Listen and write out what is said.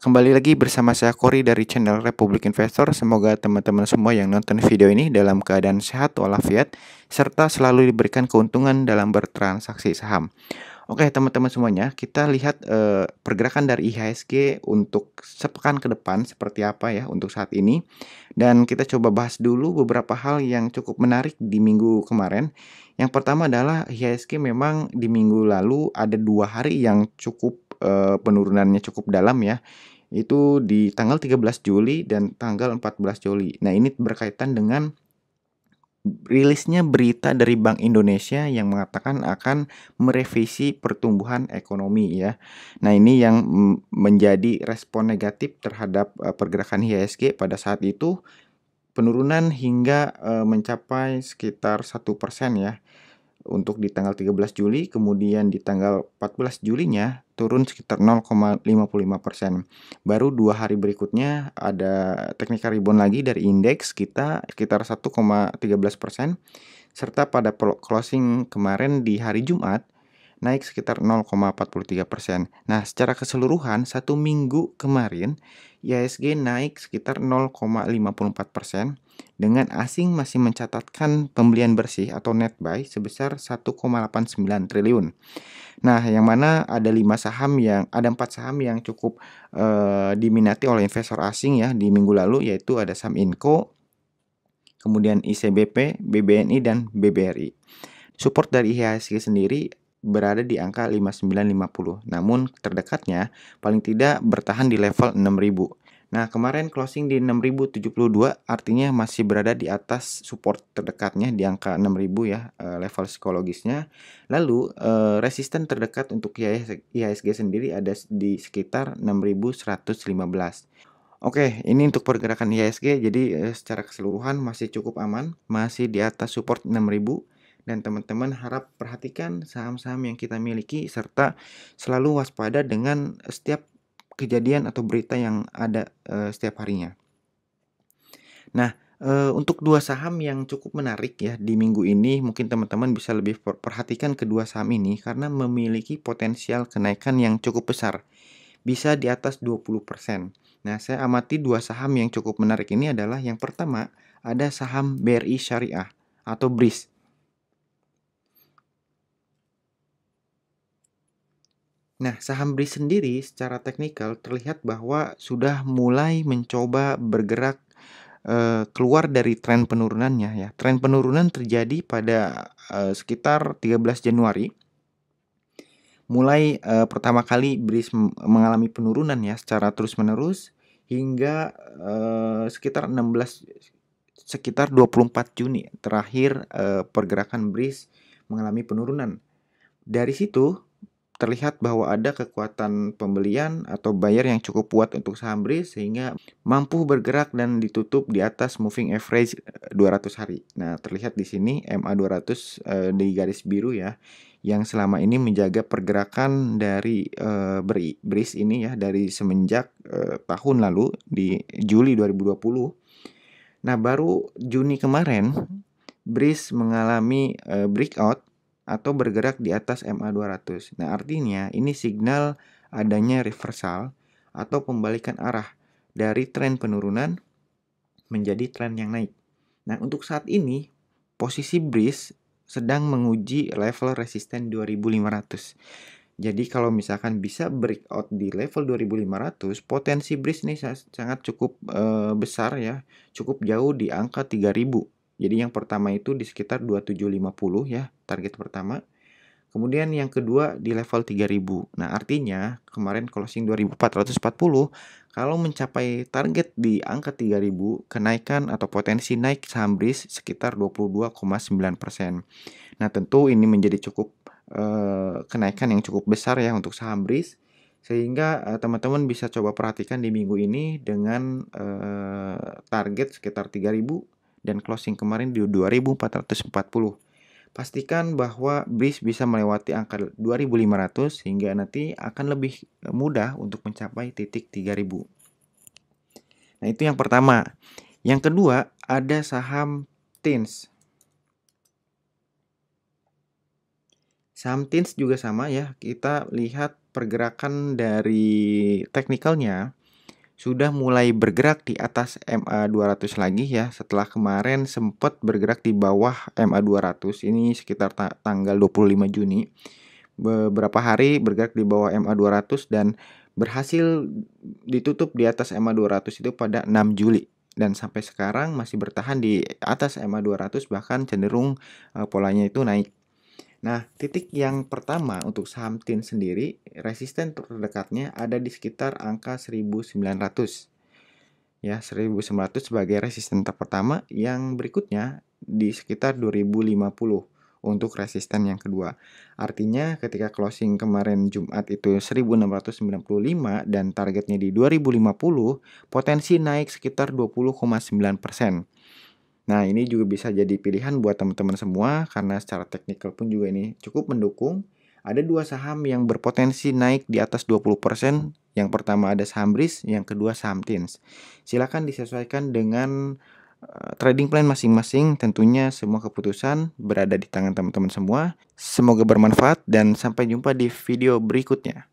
Kembali lagi bersama saya Kori dari channel Republik Investor. Semoga teman-teman semua yang nonton video ini dalam keadaan sehat walafiat serta selalu diberikan keuntungan dalam bertransaksi saham. Oke, teman-teman semuanya, kita lihat eh, pergerakan dari IHSG untuk sepekan ke depan seperti apa ya untuk saat ini. Dan kita coba bahas dulu beberapa hal yang cukup menarik di minggu kemarin. Yang pertama adalah IHSG memang di minggu lalu ada dua hari yang cukup uh, penurunannya cukup dalam ya itu di tanggal 13 Juli dan tanggal 14 Juli. Nah, ini berkaitan dengan rilisnya berita dari Bank Indonesia yang mengatakan akan merevisi pertumbuhan ekonomi ya. Nah, ini yang menjadi respon negatif terhadap uh, pergerakan IHSG pada saat itu penurunan hingga uh, mencapai sekitar satu persen ya untuk di tanggal 13 Juli, kemudian di tanggal 14 Julinya turun sekitar 0,55 persen. Baru dua hari berikutnya ada teknik rebound lagi dari indeks kita sekitar 1,13 persen. Serta pada closing kemarin di hari Jumat naik sekitar 0,43 persen. Nah, secara keseluruhan satu minggu kemarin IHSG naik sekitar 0,54 persen dengan asing masih mencatatkan pembelian bersih atau net buy sebesar 1,89 triliun. Nah, yang mana ada lima saham yang ada empat saham yang cukup eh, diminati oleh investor asing ya di minggu lalu yaitu ada saham Inco, kemudian ICBP, BBNI dan BBRI. Support dari IHSG sendiri berada di angka 5950. Namun terdekatnya paling tidak bertahan di level 6000. Nah, kemarin closing di 6072 artinya masih berada di atas support terdekatnya di angka 6000 ya eh, level psikologisnya. Lalu eh, resisten terdekat untuk IHSG sendiri ada di sekitar 6115. Oke, ini untuk pergerakan IHSG jadi eh, secara keseluruhan masih cukup aman, masih di atas support 6000 dan teman-teman harap perhatikan saham-saham yang kita miliki serta selalu waspada dengan setiap kejadian atau berita yang ada e, setiap harinya. Nah, e, untuk dua saham yang cukup menarik ya di minggu ini mungkin teman-teman bisa lebih perhatikan kedua saham ini karena memiliki potensial kenaikan yang cukup besar. Bisa di atas 20%. Nah, saya amati dua saham yang cukup menarik ini adalah yang pertama ada saham BRI Syariah atau BRIS. Nah, saham BRI sendiri secara teknikal terlihat bahwa sudah mulai mencoba bergerak eh, keluar dari tren penurunannya ya. Tren penurunan terjadi pada eh, sekitar 13 Januari. Mulai eh, pertama kali BRI mengalami penurunan ya secara terus-menerus hingga sekitar 16 sekitar 24 Juni terakhir pergerakan BRI mengalami penurunan. Dari situ terlihat bahwa ada kekuatan pembelian atau buyer yang cukup kuat untuk saham BRI sehingga mampu bergerak dan ditutup di atas moving average 200 eh, hari. Nah, terlihat di sini MA 200 eh, di garis biru ya yang selama ini menjaga pergerakan dari eh, BRI. ini ya dari semenjak eh, tahun lalu di Juli 2020. Nah, baru Juni kemarin BRI mengalami breakout atau bergerak di atas MA200. Nah, artinya ini signal adanya reversal atau pembalikan arah dari tren penurunan menjadi tren yang naik. Nah, untuk saat ini posisi BRIS sedang menguji level resisten 2500. Jadi kalau misalkan bisa breakout di level 2500, potensi BRIS ini sangat cukup e, besar ya, cukup jauh di angka 3000 jadi yang pertama itu di sekitar 2750 ya, target pertama. Kemudian yang kedua di level 3000. Nah, artinya kemarin closing 2440 kalau mencapai target di angka 3000, kenaikan atau potensi naik saham BRIS sekitar 22,9%. Nah, tentu ini menjadi cukup eh, kenaikan yang cukup besar ya untuk saham BRIS sehingga eh, teman-teman eh, bisa coba perhatikan di minggu ini dengan eh, target sekitar 3000 dan closing kemarin di 2440. Pastikan bahwa BIS bisa melewati angka 2500 sehingga nanti akan lebih mudah untuk mencapai titik 3000. Nah, itu yang pertama. Yang kedua, ada saham TINS. Saham TINS juga sama ya. Kita lihat pergerakan dari teknikalnya sudah mulai bergerak di atas MA 200 lagi ya setelah kemarin sempat bergerak di bawah MA 200 ini sekitar ta tanggal 25 Juni beberapa hari bergerak di bawah MA 200 dan berhasil ditutup di atas MA 200 itu pada 6 Juli dan sampai sekarang masih bertahan di atas MA 200 bahkan cenderung uh, polanya itu naik Nah, titik yang pertama untuk saham TIN sendiri, resisten terdekatnya ada di sekitar angka 1900. Ya, 1900 sebagai resisten terpertama yang berikutnya di sekitar 2050 untuk resisten yang kedua. Artinya ketika closing kemarin Jumat itu 1695 dan targetnya di 2050, potensi naik sekitar 20,9%. persen Nah, ini juga bisa jadi pilihan buat teman-teman semua karena secara teknikal pun juga ini cukup mendukung. Ada dua saham yang berpotensi naik di atas 20%. Yang pertama ada saham BRIS, yang kedua saham TINS. Silakan disesuaikan dengan eh, trading plan masing-masing. Tentunya semua keputusan berada di tangan teman-teman semua. Semoga bermanfaat dan sampai jumpa di video berikutnya.